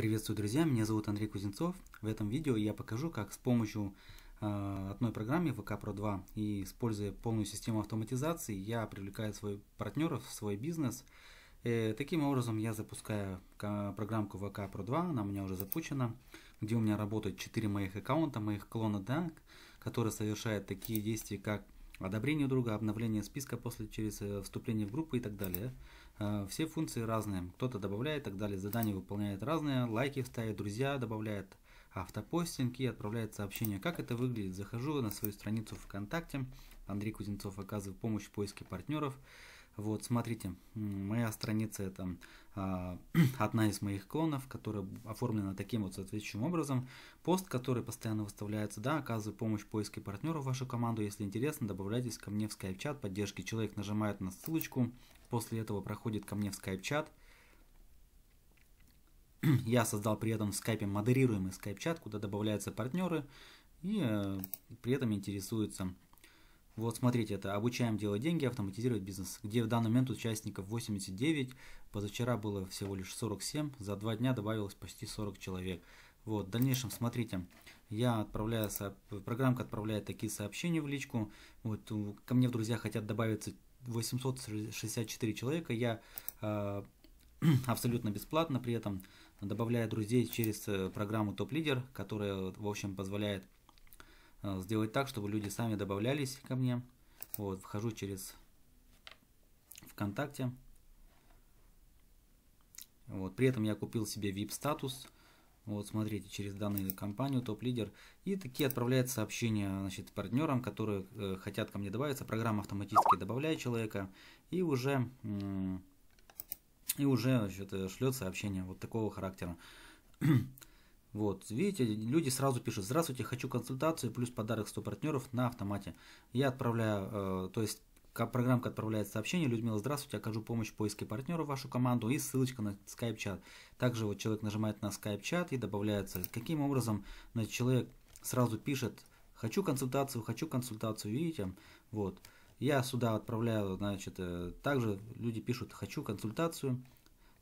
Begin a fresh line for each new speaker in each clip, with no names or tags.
Приветствую, друзья! Меня зовут Андрей Кузнецов. В этом видео я покажу, как с помощью э, одной программы VK Pro 2 и используя полную систему автоматизации, я привлекаю своих партнеров в свой бизнес. И э, таким образом, я запускаю программку VK Pro 2, она у меня уже запущена, где у меня работают 4 моих аккаунта, моих клона данных, которые совершают такие действия, как одобрение друга, обновление списка после через э, вступление в группу и так далее. Э, все функции разные. Кто-то добавляет и так далее. Задания выполняет разные. Лайки ставит, друзья добавляет, автопостинг и отправляет сообщения. Как это выглядит? Захожу на свою страницу ВКонтакте. Андрей Кузнецов оказывает помощь в поиске партнеров. Вот, смотрите, моя страница это а, одна из моих клонов, которая оформлена таким вот соответствующим образом. Пост, который постоянно выставляется, да, оказывает помощь в поиске партнеров в вашу команду. Если интересно, добавляйтесь ко мне в скайп-чат поддержки. Человек нажимает на ссылочку, после этого проходит ко мне в скайп-чат. Я создал при этом в скайпе модерируемый скайп-чат, куда добавляются партнеры и э, при этом интересуются вот смотрите, это обучаем делать деньги, автоматизировать бизнес, где в данный момент участников 89, позавчера было всего лишь 47, за два дня добавилось почти 40 человек. Вот, в дальнейшем смотрите, я отправляю, программка отправляет такие сообщения в личку, вот, ко мне в друзья хотят добавиться 864 человека, я э, абсолютно бесплатно при этом добавляю друзей через э, программу Топ Лидер, которая, в общем, позволяет Э, сделать так, чтобы люди сами добавлялись ко мне. Вот, вхожу через ВКонтакте. Вот, при этом я купил себе VIP-статус. Вот, смотрите, через данную компанию топ-лидер. И такие отправляют сообщения значит, партнерам, которые э, хотят ко мне добавиться. Программа автоматически добавляет человека. И уже, и уже значит, э, шлет сообщение вот такого характера. Вот, видите, люди сразу пишут, здравствуйте, хочу консультацию, плюс подарок 100 партнеров на автомате. Я отправляю, э, то есть программка отправляет сообщение, Людмила, здравствуйте, окажу помощь в поиске партнера в вашу команду и ссылочка на скайп-чат. Также вот человек нажимает на скайп-чат и добавляется. Каким образом значит, человек сразу пишет, хочу консультацию, хочу консультацию, видите, вот. Я сюда отправляю, значит, э, также люди пишут, хочу консультацию,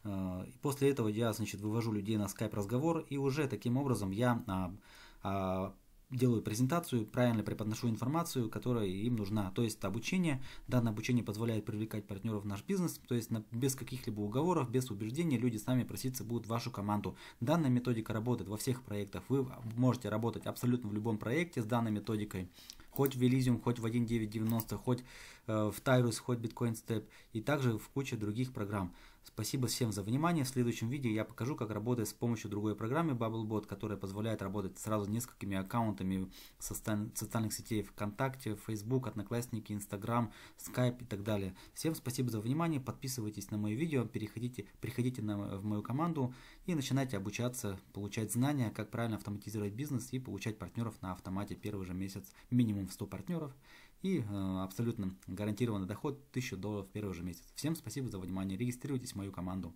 Э, после этого я, значит, вывожу людей на скайп-разговор, и уже таким образом я а, а, делаю презентацию, правильно преподношу информацию, которая им нужна. То есть обучение, данное обучение позволяет привлекать партнеров в наш бизнес, то есть на, без каких-либо уговоров, без убеждений люди сами проситься будут в вашу команду. Данная методика работает во всех проектах, вы можете работать абсолютно в любом проекте с данной методикой, хоть в Elysium, хоть в 1.9.90, хоть Э, в Tyrus Hot Bitcoin Step и также в куче других программ. Спасибо всем за внимание. В следующем видео я покажу, как работать с помощью другой программы BubbleBot, которая позволяет работать сразу несколькими аккаунтами социальных сетей ВКонтакте, Facebook, Одноклассники, Instagram, Skype и так далее. Всем спасибо за внимание. Подписывайтесь на мои видео, переходите, приходите на, в мою команду и начинайте обучаться, получать знания, как правильно автоматизировать бизнес и получать партнеров на автомате первый же месяц минимум 100 партнеров и э, абсолютно гарантированный доход 1000 долларов в первый же месяц. Всем спасибо за внимание. Регистрируйтесь в мою команду.